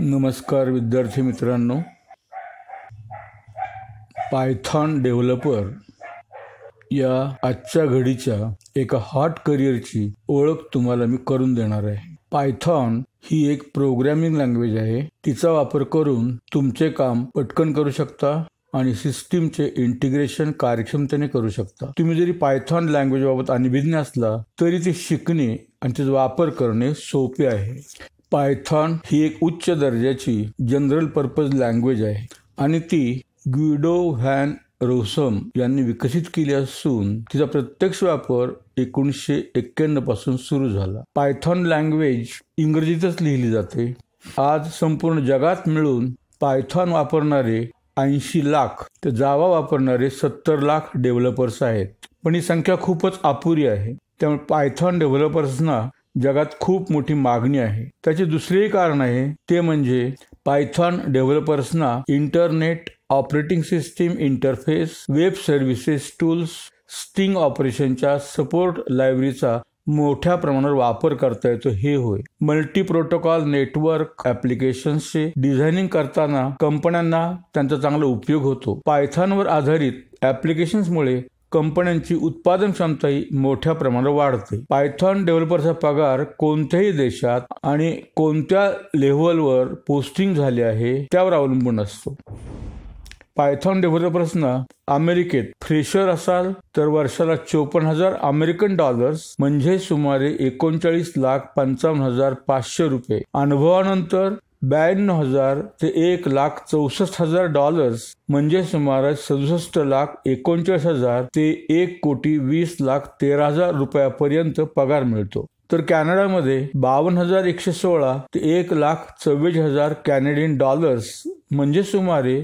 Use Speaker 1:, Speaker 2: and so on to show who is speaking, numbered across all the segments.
Speaker 1: नमस्कार विद्यार्थी मित्रांनो पायथॉन डेव्हलपर या आजच्या घडीच्या एका हॉट करिअरची ओळख तुम्हाला मी करून देणार आहे पायथॉन ही एक प्रोग्रॅमिंग लँग्वेज आहे तिचा वापर करून तुमचे काम पटकन करू शकता आणि सिस्टीमचे इंटिग्रेशन कार्यक्षमतेने करू शकता तुम्ही जरी पायथॉन लँग्वेजबाबत अनभिज्ञ असला तरी ते शिकणे आणि त्याचा वापर करणे सोपे आहे पायथॉन ही एक उच्च दर्जाची जनरल पर्पज लँग्वेज आहे आणि ती ग्युडो व्हॅन रोसम यांनी विकसित केली असून तिचा प्रत्यक्ष वापर एकोणीसशे एक्क्याण्णव पासून सुरू झाला पायथॉन लँग्वेज इंग्रजीतच लिहिली जाते आज संपूर्ण जगात मिळून पायथॉन वापरणारे ऐंशी लाख तर जावा वापरणारे सत्तर लाख डेव्हलपर्स आहेत पण ही संख्या खूपच अपुरी आहे त्यामुळे पायथॉन डेव्हलपर्सना जगात खूप मोठी मागणी आहे त्याचे दुसरेही कारण आहे ते म्हणजे पायथॉन डेव्हलपर्सना internet operating system interface web services tools string ऑपरेशनच्या सपोर्ट लायब्ररीचा मोठ्या प्रमाणावर वापर करता येतो हे होय मल्टी प्रोटोकॉल नेटवर्क चे डिझायनिंग करताना कंपन्यांना त्यांचा चांगला उपयोग होतो पायथॉनवर आधारित ऍप्लिकेशन्समुळे कंपन्यांची उत्पादन क्षमताही मोठ्या प्रमाणात वाढते पायथॉन डेव्हलपरचा पगार कोणत्याही देशात आणि कोणत्या लेव्हलवर पोस्टिंग झाले आहे त्यावर अवलंबून असतो पायथॉन डेव्हलपर्सना अमेरिकेत फ्रेशर असाल तर वर्षाला चोपन्न हजार अमेरिकन डॉलर्स म्हणजे सुमारे एकोणचाळीस लाख पंचावन्न हजार पाचशे रुपये अनुभवानंतर ब्याण्णव हजार ते एक लाख चौसष्ट हजार डॉलर्स म्हणजे सुमारे सदुसष्ट लाख एकोणचाळीस हजार ते एक कोटी वीस लाख तेरा हजार रुपयापर्यंत पगार मिळतो तर कॅनडामध्ये बावन्न हजार एकशे सोळा ते एक लाख चव्वीस हजार कॅनेडियन डॉलर्स म्हणजे सुमारे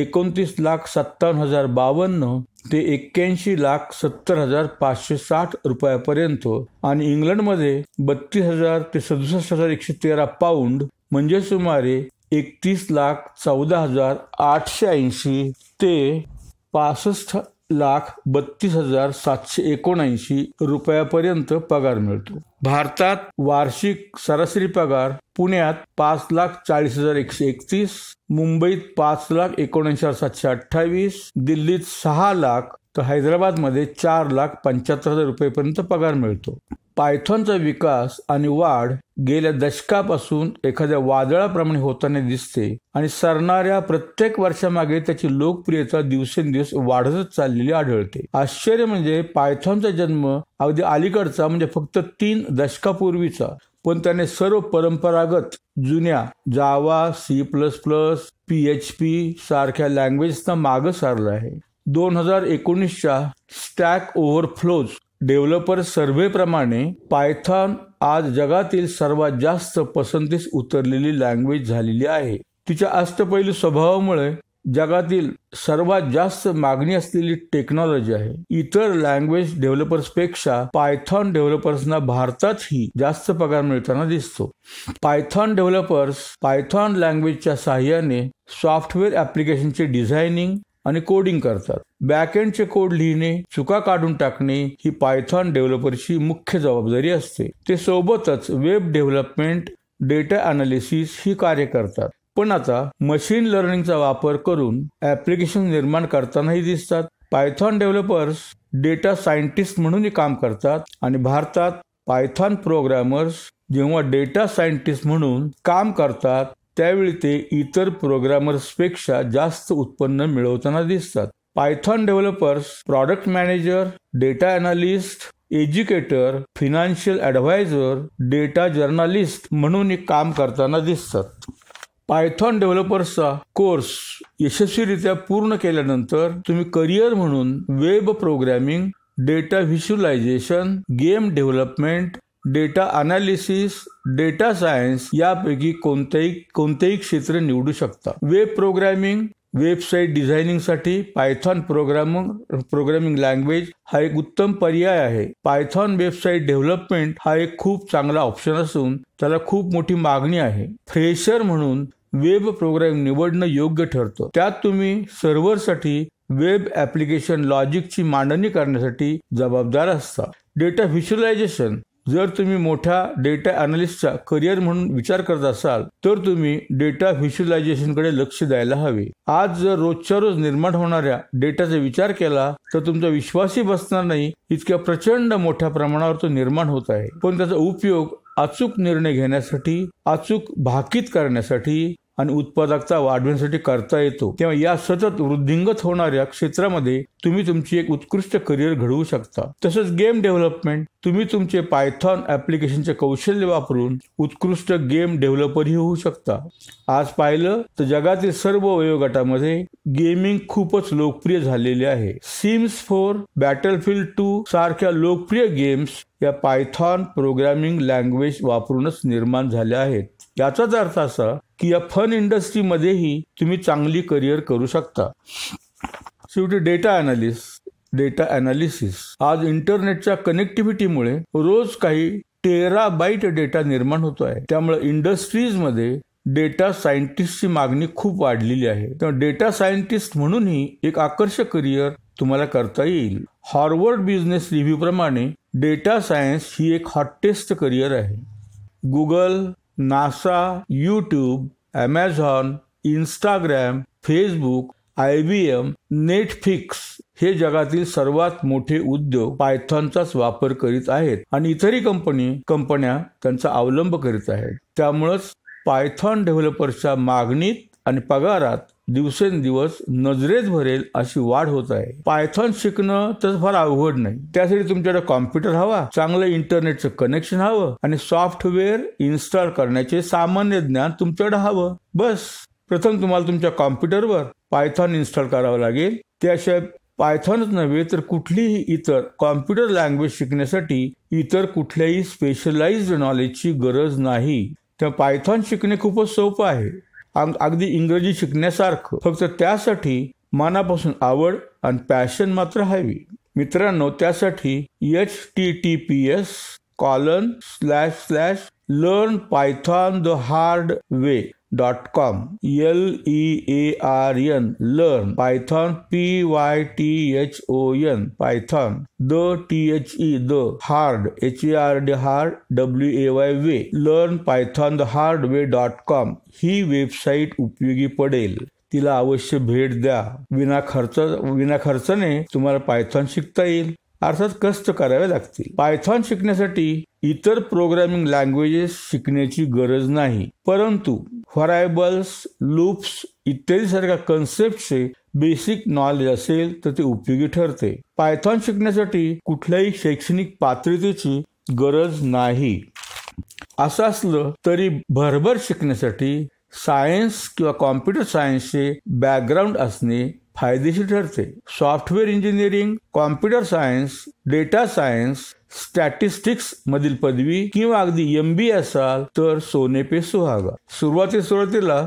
Speaker 1: एकोणतीस लाख सत्तावन्न हजार बावन्न ते एक्क्याऐंशी लाख सत्तर हजार पाचशे साठ रुपयापर्यंत आणि इंग्लंडमध्ये बत्तीस हजार ते सदुसष्ट हजार एकशे तेरा पाऊंड म्हणजे सुमारे एकतीस लाख चौदा हजार आठशे ऐंशी ते पासष्ट लाख बत्तीस हजार सातशे एकोणऐंशी रुपयापर्यंत पगार मिळतो भारतात वार्षिक सरासरी पगार पुण्यात पाच लाख चाळीस हजार एकशे एकतीस मुंबईत पाच लाख एकोणऐंशी हजार सातशे अठ्ठावीस दिल्लीत सहा लाख तर हैदराबादमध्ये चार लाख पंच्याहत्तर हजार रुपयेपर्यंत पगार मिळतो पायथॉनचा विकास आणि वाढ गेल्या दशकापासून एखाद्या वादळाप्रमाणे होताना दिसते आणि सरणाऱ्या प्रत्येक वर्षामागे त्याची लोकप्रियता दिवसेंदिवस वाढतच चाललेली आढळते आश्चर्य म्हणजे पायथॉनचा जन्म अगदी अलीकडचा म्हणजे फक्त तीन दशकापूर्वीचा पण त्याने सर्व परंपरागत जुन्या Java C plus plus P H P सारख्या लँग्वेजचा मागं सारलं आहे दोन हजार एकोणीसच्या स्टॅक फ्लोज डेव्हलपर सर्व्हेप्रमाणे पायथॉन आज जगातील सर्वात जास्त पसंतीस उतरलेली लँग्वेज झालेली आहे तिच्या अष्टपैलू स्वभावामुळे जगातील सर्वात जास्त मागणी असलेली टेक्नॉलॉजी आहे इतर लँग्वेज डेव्हलपर्सपेक्षा पायथॉन डेव्हलपर्सना भारतातही जास्त पगार मिळताना दिसतो पायथॉन डेव्हलपर्स पायथॉन लँग्वेजच्या सहाय्याने सॉफ्टवेअर ऍप्लिकेशनचे डिझायनिंग आणि कोडिंग करतात बॅकएंडचे कोड लिहिणे चुका काढून टाकणे ही पायथॉन डेव्हलपरची मुख्य जबाबदारी असते ते सोबतच वेब डेव्हलपमेंट डेटा अनालिसिस ही कार्य करतात पण आता मशीन लर्निंगचा वापर करून ऍप्लिकेशन निर्माण करतानाही दिसतात पायथॉन डेव्हलपर्स डेटा सायंटिस्ट म्हणूनही काम करतात आणि भारतात पायथॉन प्रोग्रामर्स जेव्हा डेटा सायंटिस्ट म्हणून काम करतात त्यावेळी ते इतर प्रोग्रामर्सपेक्षा जास्त उत्पन्न मिळवताना दिसतात Python developers product manager data analyst educator financial advisor data journalist म्हणून काम करताना दिसतात पायथॉन डेव्हलपर्सचा कोर्स यशस्वीरित्या पूर्ण केल्यानंतर तुम्ही करिअर म्हणून web programming data visualisation game development data analysis data science यापैकी कोणतेही कोणतेही क्षेत्र निवडू शकता वेब प्रोग्रॅमिंग वेबसाईट डिझायनिंगसाठी पायथॉन प्रोग्राम प्रोग्रामिंग लँग्वेज हा एक उत्तम पर्याय आहे पायथॉन वेबसाईट डेव्हलपमेंट हा एक खूप चांगला ऑप्शन असून त्याला खूप मोठी मागणी आहे फ्रेशर म्हणून वेब प्रोग्रामिंग निवडणं योग्य ठरतो त्यात तुम्ही सर्व्हरसाठी वेब ऍप्लिकेशन लॉजिकची मांडणी करण्यासाठी जबाबदार असता डेटा व्हिज्युअलायझेशन जर तुम्ही मोठ्या डेटा अनालिस्टचा करिअर म्हणून विचार करत असाल तर तुम्ही डेटा व्हिज्युअलायझेशनकडे लक्ष द्यायला हवे आज जर रोजच्या रोज निर्माण होणाऱ्या डेटाचा विचार केला तर तुमचा विश्वासही बसणार नाही इतक्या प्रचंड मोठ्या प्रमाणावर तो निर्माण होत आहे पण त्याचा उपयोग अचूक निर्णय घेण्यासाठी अचूक भाकीत करण्यासाठी आणि उत्पादकता वाढवण्यासाठी करता येतो तेव्हा या सतत वृद्धिंगत होणाऱ्या क्षेत्रामध्ये तुम्ही तुमची एक उत्कृष्ट करिअर घडवू शकता तसंच गेम डेव्हलपमेंट तुम्ही तुमचे पायथॉन ऍप्लिकेशनचे कौशल्य वापरून उत्कृष्ट गेम डेव्हलपरही होऊ शकता आज पाहिलं तर जगातील सर्व वयोगटामध्ये गेमिंग खूपच लोकप्रिय झालेले आहे सिम्स फोर बॅटलफील्ड टू सारख्या लोकप्रिय गेम्स या पायथॉन प्रोग्रामिंग लँग्वेज वापरूनच निर्माण झाल्या आहेत याचाच अर्थ असा की या फन इंडस्ट्रीमध्येही तुम्ही चांगली करिअर करू शकता शेवटी डेटा अनालिस डेटा अनालिसिस आज इंटरनेटच्या कनेक्टिव्हिटीमुळे रोज काही टेरा बाईट डेटा निर्माण होतो आहे त्यामुळे इंडस्ट्रीजमध्ये डेटा सायंटिस्टची मागणी खूप वाढलेली आहे तर डेटा सायंटिस्ट म्हणूनही एक आकर्षक करिअर तुम्हाला करता येईल हार्वर्ड बिझनेस रिव्ह्यू प्रमाणे डेटा सायन्स ही एक हॉटेस्ट करिअर आहे Google NASA YouTube Amazon Instagram Facebook I B M Netflix हे जगातील सर्वात मोठे उद्योग पायथॉनचाच वापर करीत आहेत आणि इतरही कंपनी कंपन्या त्यांचा अवलंब करीत आहेत त्यामुळंच पायथॉन डेव्हलपर्सच्या मागणीत आणि पगारात दिवसेंदिवस नजरेत भरेल अशी वाढ होत आहे पायथॉन शिकणं तर फार अवघड नाही त्यासाठी तुमच्याकडे कॉम्प्युटर हवा चांगलं इंटरनेटचं कनेक्शन हवं आणि सॉफ्टवेअर इन्स्टॉल करण्याचे सामान्य ज्ञान तुमच्याकडे हवं बस प्रथम तुम्हाला तुमच्या कॉम्प्युटरवर पायथॉन इन्स्टॉल करावं लागेल त्याशिवाय पायथॉनच नव्हे तर कुठलीही इतर कॉम्प्युटर लँग्वेज शिकण्यासाठी इतर कुठल्याही स्पेशलाइज्ड नॉलेजची गरज नाही तर पायथॉन शिकणे खूपच सोपं आहे अगदी इंग्रजी शिकण्यासारखं फक्त त्यासाठी मनापासून आवड आणि पॅशन मात्र हवी मित्रांनो त्यासाठी H T T P S colon slash slash learn Python the hard way dot com L E A R N learn Python P Y T H O N Python the T H E the hard H E R D hard W A Y way learn Python the hard way dot com ही website उपयोगी पडेल तिला अवश्य भेट द्या विना खर्च विना खर्चाने तुम्हाला पायथॉन शिकता येईल अर्थात कष्ट करावे लागतील पायथॉन शिकण्यासाठी इतर प्रोग्रामिंग लँग्वेजेस शिकण्याची गरज नाही परंतु व्हरायबल्स लूप्स इत्यादीसारख्या कन्सेप्टचे बेसिक नॉलेज असेल तर ते उपयोगी ठरते पायथॉन शिकण्यासाठी कुठल्याही शैक्षणिक पात्रतेची गरज नाही असं असलं तरी भरभर शिकण्यासाठी सायन्स किंवा कॉम्प्युटर सायन्सचे बॅकग्राऊंड असणे फायदेशीर ठरते software engineering computer science data science statistics मधील पदवी किंवा अगदी एम बी असाल तर सोने पे सुहागा सुरुवाती सुरुवातीला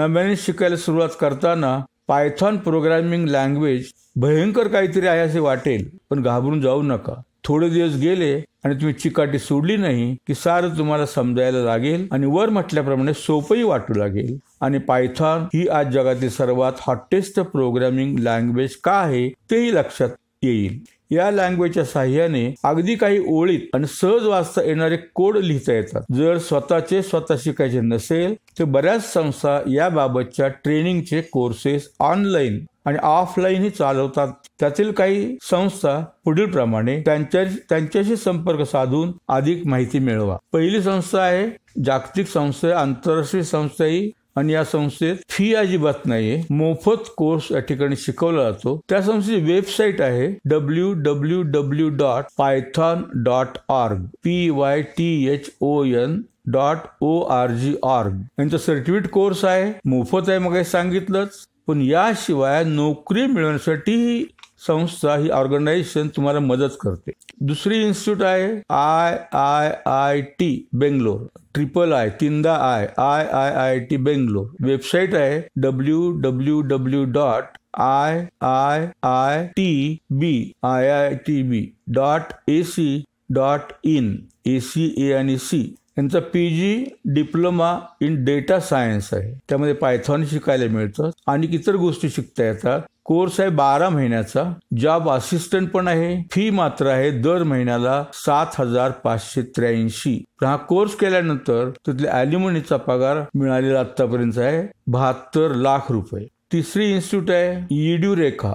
Speaker 1: नव्याने शिकायला सुरुवात करताना पायथॉन प्रोग्रामिंग लँग्वेज भयंकर काहीतरी आहे असे वाटेल पण घाबरून जाऊ नका थोडे दिवस गेले आणि तुम्ही चिकाटी सोडली नाही की सार तुम्हाला समजायला लागेल आणि वर म्हटल्याप्रमाणे सोपंही वाटू लागेल आणि पायथॉन ही आज जगातील सर्वात हॉटेस्ट प्रोग्रामिंग लँग्वेज का आहे तेही लक्षात येईल या लँग्वेजच्या साह्याने अगदी काही ओळीत आणि सहज वाचता येणारे कोड लिहिता येतात जर स्वतःचे स्वतः शिकायचे नसेल तर बऱ्याच संस्था याबाबतच्या ट्रेनिंगचे कोर्सेस ऑनलाईन आणि ऑफलाईनही चालवतात त्यातील काही संस्था पुढील प्रमाणे त्यांच्याशी संपर्क साधून अधिक माहिती मिळवा पहिली संस्था आहे जागतिक संस्था आंतरराष्ट्रीय संस्था ही आणि या संस्थेत फी अजिबात नाहीये मोफत कोर्स या ठिकाणी शिकवला जातो त्या संस्थेची वेबसाईट आहे W W W dot Python dot org P Y T H O N dot O R G org यांचा सर्टिफिकेट कोर्स आहे मोफत आहे मग सांगितलंच पण याशिवाय नोकरी मिळवण्यासाठी संस्था ही ऑर्गनायझेशन तुम्हाला मदत करते दुसरी इन्स्टिट्यूट आहे I I I T Bangalore triple I तीनदा I I I I T Bangalore website आहे W W W dot I I I T B I I T B dot A C dot in A C A आणि C यांचा P G diploma in data science आहे त्यामध्ये Python शिकायला मिळतं आणि इतर गोष्टी शिकता येतात कोर्स आहे बारा महिन्याचा जॉब असिस्टंट पण आहे फी मात्र आहे दर महिन्याला सात हजार पाचशे त्र्याऐंशी हा कोर्स केल्यानंतर तिथले अॅल्युमिनियचा पगार मिळालेला आतापर्यंत आहे बहात्तर लाख रुपये तिसरी इन्स्टिट्यूट आहे Edureka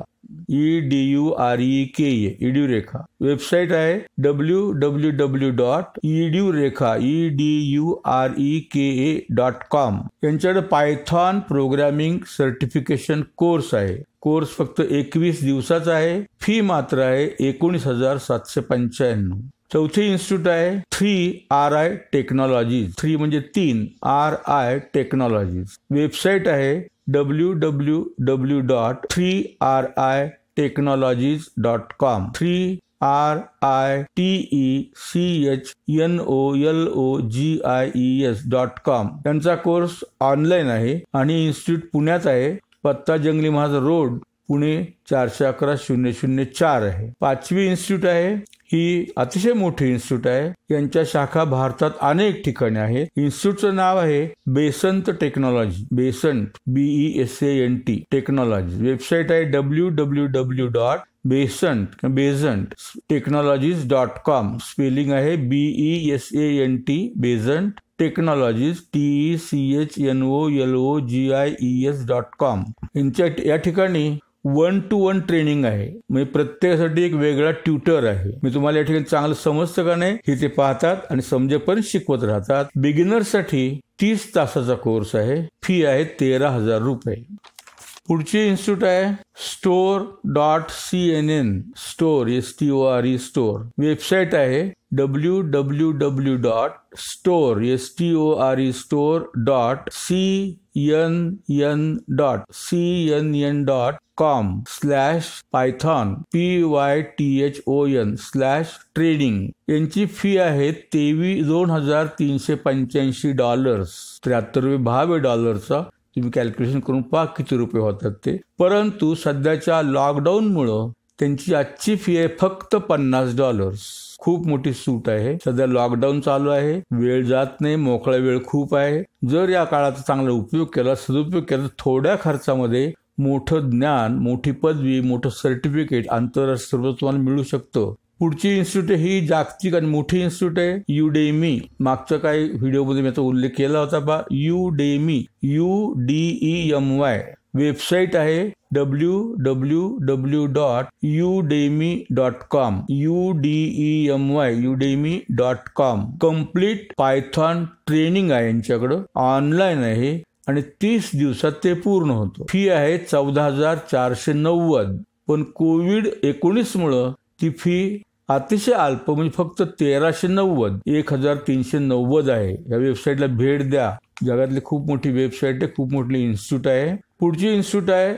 Speaker 1: E D U R E K Edureka website आहे W W W dot Edureka E D U R E K A dot com यांच्याकडे पायथॉन प्रोग्रामिंग सर्टिफिकेशन कोर्स आहे course फक्त एकवीस दिवसाचा आहे fee मात्र आहे एकोणीस हजार सातशे पंच्याण्णव चौथे इन्स्टिट्यूट आहे three R I technologies three म्हणजे तीन आर आय टेक्नॉलॉजीज वेबसाईट आहे W W W dot three R I technologies dot com three R I T E C H N O L O G I E S dot com यांचा course online आहे आणि institute पुण्यात आहे पत्ता जंगली महाज road Pune चारशे अकरा शून्य शून्य चार आहे पाचवी इन्स्टिट्यूट आहे ही अतिशय मोठी इन्स्टिट्यूट आहे यांच्या शाखा भारतात अनेक ठिकाणी आहेत इन्स्टिट्यूटचं नाव आहे Besant technology Besant B E S N T technology website आहे W W W dot Besant Besant technologies dot com spelling आहे B E S N T Besant technologies T E C H N O L O G I E S dot com यांच्या या ठिकाणी one two one training आहे म्हणजे प्रत्येकासाठी एक वेगळा tutor आहे मी तुम्हाला या ठिकाणी चांगलं समजतं का नाही हे ते पाहतात आणि समजेपर्यंत शिकवत राहतात बिगिनरसाठी तीस तासाचा कोर्स आहे फी आहे तेरा हजार रुपये पुढची इन्स्टिट्यूट आहे store dot C N N store S T O R E store website आहे W W W dot store S T O R E store dot C N N dot C N N dot com slash Python P Y T H O N slash trading यांची fee आहे तेवीस दोन हजार तीनशे पंच्याऐंशी dollars त्र्याहत्तरवे भाव आहे डॉलरचा तुम्ही कॅल्क्युलेशन करून पहा किती रुपये होतात ते परंतु सध्याच्या लॉकडाऊनमुळं त्यांची आजची फी आहे फक्त पन्नास डॉलर्स खूप मोठी सूट आहे सध्या लॉकडाऊन चालू आहे वेळ जात नाही मोकळा वेळ खूप आहे जर या काळाचा चांगला उपयोग केला सदुपयोग केला थोड्या खर्चामध्ये मोठं ज्ञान मोठी पदवी मोठं सर्टिफिकेट आंतरराष्ट्रीय तुम्हाला मिळू शकतं पुढची इन्स्टिट्यूट ही जागतिक आणि मोठी इन्स्टिट्यूट आहे युडेमी मागच्या काही व्हिडिओमध्ये मी आता उल्लेख केला होता डे Udemy U D E M Y website आहे W W W dot Udemy dot com U D E M Y Udemy dot com complete Python training आहे यांच्याकडं ऑनलाईन आहे आणि तीस दिवसात ते पूर्ण होतं फी आहे चौदा हजार चारशे नव्वद पण कोविड एकोणीस मुळे ती फी अतिशय अल्प म्हणजे फक्त तेराशे नव्वद एक हजार तीनशे नव्वद आहे या वेबसाईटला भेट द्या जगातली खूप मोठी वेबसाईट आहे खूप मोठी इन्स्टिट्यूट आहे पुढची इन्स्टिट्यूट आहे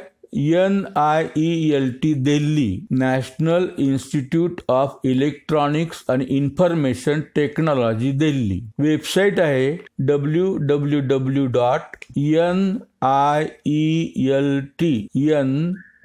Speaker 1: N I E L T Delhi National Institute of Electronics आणि इन्फॉर्मेशन टेक्नॉलॉजी दिल्ली वेबसाईट आहे W W W dot N I E L T N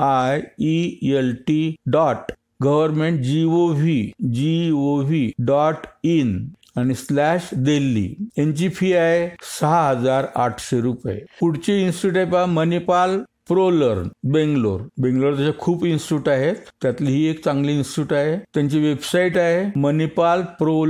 Speaker 1: I E L T dot government G O V G O V dot in आणि slash Delhi यांची fee आहे सहा हजार आठशे रुपये पुढचे इन्स्टिट्यूट आहे पहा मणिपाल लर्न बेंगलोर बेंगलोर तसे खूप इन्स्टिट्यूट आहेत त्यातली ही एक चांगली इन्स्टिट्यूट आहे त्यांची वेबसाईट आहे Manipal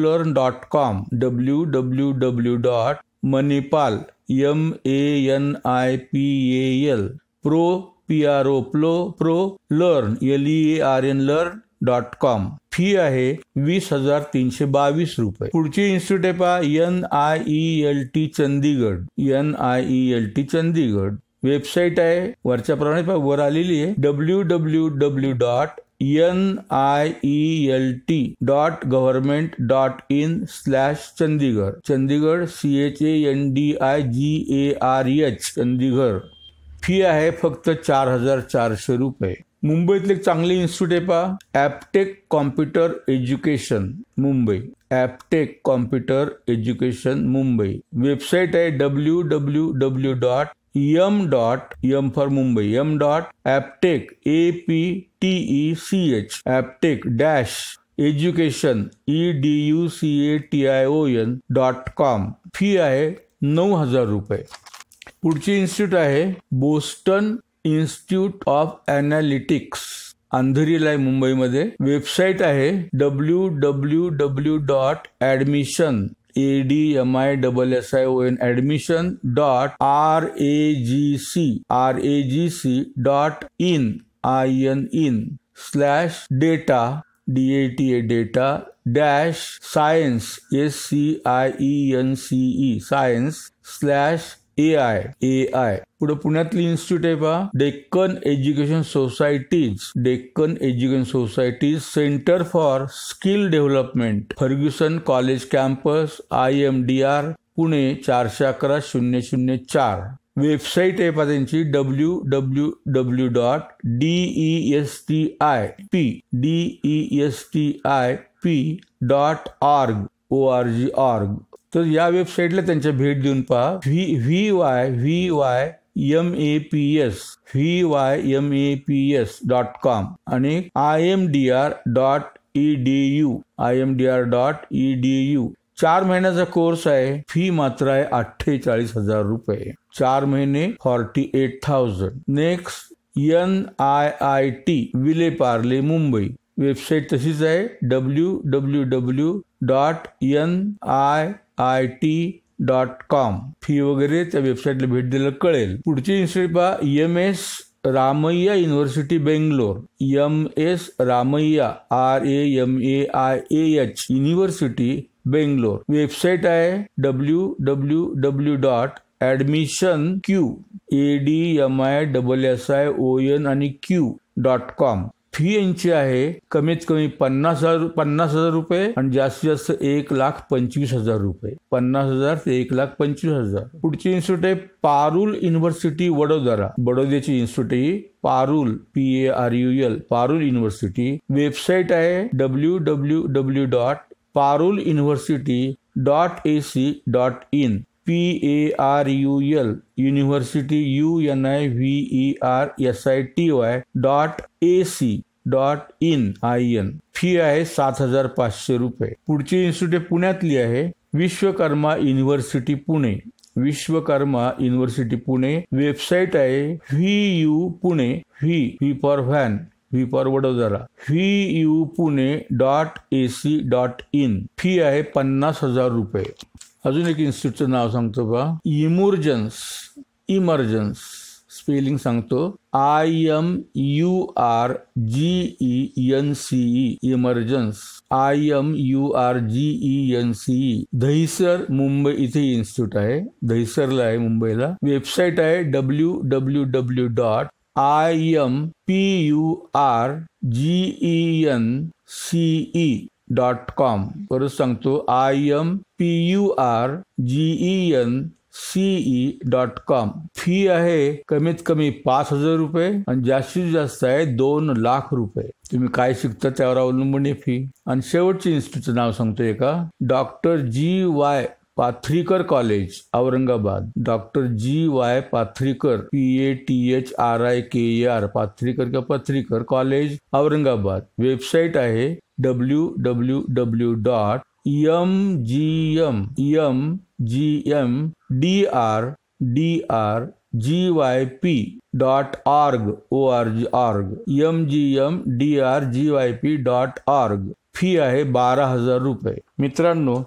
Speaker 1: learn dot com W W W dot Manipal M A N I P L pro P R O प्लो pro learn L E R N learn dot com fee आहे वीस हजार तीनशे बावीस रुपये पुढची इन्स्टिट्यूट आहे पहा N I E L T Chandigarh N I E L T Chandigarh website आहे वरच्या प्रमाणे वर आलेली आहे W W W dot N I E L T dot government dot in slash Chandigarh Chandigarh C H A N D I G A R H Chandigarh fee आहे फक्त चार हजार चारशे रुपये मुंबईतले चांगले इन्स्टिट्यूट आहे पहा Aptech computer education Mumbai Aptech computer education Mumbai website आहे W W W dot M dot M for Mumbai M dot Aptech A P T E C H Aptech dash education E D U C A T I O N dot com fee आहे नऊ हजार रुपये पुढची institute आहे Boston institute of analytics अंधेरीला आहे मुंबईमध्ये website आहे W W W dot admission A D M I double S I O N admission dot R A G C R A G C dot in I N in slash data D A T A data dash science S C I E N C E science slash A I A I पुढे पुण्यातली institute आहे पहा Deccan education society's Deccan education society's centre for skill development Fergusson college campus I M D R Pune चारशे अकरा शून्य शून्य चार website आहे पहा त्यांची W W W dot D S T I P D S T I P dot org O R G org तर या वेबसाईटला त्यांच्या भेट देऊन पहा V V Y V Y M A P S V Y M A P S dot com आणि I M D R dot E D you I M D R dot E D U चार महिन्याचा course आहे fee मात्र आहे अठ्ठेचाळीस हजार रुपये चार महिने forty eight thousand next N I I T Vile Parle Mumbai website तशीच आहे W W W dot N I I T dot com fee वगैरे त्या वेबसाईटला भेट दिलं कळेल पुढची इन्स्टिट्यूट पहा M S Ramaiah university Bangalore M S Ramaiah R A M A I A H university Bangalore website आहे W W W dot admission Q A D M I double S I O N आणि क्यू डॉट कॉम फी यांची आहे कमीत कमी पन्नास हजार पन्नास हजार रुपये आणि जास्तीत जास्त एक लाख पंचवीस हजार रुपये पन्नास हजार ते एक लाख पंचवीस हजार पुढची इन्स्टिट्यूट आहे पारुल युनिव्हर्सिटी वडोदरा बडोद्याची इन्स्टिट्यूट ही Parul P A R U L Parul university website आहे W W W dot Parul university dot A C dot in P A R U L university U N I V E R S I T Y dot A C dot in I N fee आहे सात हजार पाचशे रुपये पुढची institute पुण्यातली आहे Vishwakarma university Pune Vishwakarma university Pune website आहे V U Pune V V for van V for Vadodara V U Pune dot A C dot in fee आहे पन्नास हजार रुपये अजून एक इन्स्टिट्यूटचं नाव सांगतो बा इमोर्जन्स इमर्जन्स स्पेलिंग सांगतो I M U R G E N C E Imurgence I M U R G E N C E Dahisar Mumbai इथे इन्स्टिट्यूट आहे दहिसरला आहे मुंबईला वेबसाईट आहे W W W dot I M P U R G E N C E dot com परत सांगतो I M P U R G E N C E dot com fee आहे कमीत कमी पाच हजार रुपये आणि जास्तीत जास्त आहे दोन लाख रुपये तुम्ही काय शिकता त्यावर अवलंबून आहे फी आणि शेवटचे इन्स्टिट्यूटचं नाव सांगतोय का doctor G Y Pathrikar college Aurangabad doctor G Y Pathrikar P A T H R I K R Pathrikar किंवा पाथरीकर कॉलेज औरंगाबाद वेबसाईट आहे W W W dot M G M M G M D R D R G Y P dot org O R G org M G M D R G Y P dot org fee आहे बारा हजार रुपये मित्रांनो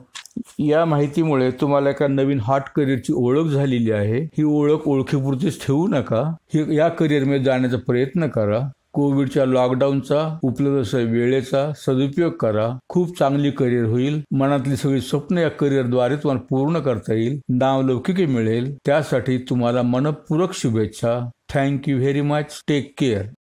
Speaker 1: या माहितीमुळे तुम्हाला एका नवीन hot करिअरची ओळख झालेली आहे ही ओळख ओळखीपुरतीच ठेवू नका हे या करिअरमध्ये जाण्याचा प्रयत्न करा कोविडच्या लॉकडाऊनचा उपलब्ध असलेल्या वेळेचा सदुपयोग करा खूप चांगली करिअर होईल मनातली सगळी स्वप्न या करिअरद्वारे तुम्हाला पूर्ण करता येईल नाव नावलौकिकी मिळेल त्यासाठी तुम्हाला मनपूरक शुभेच्छा thank you very much take care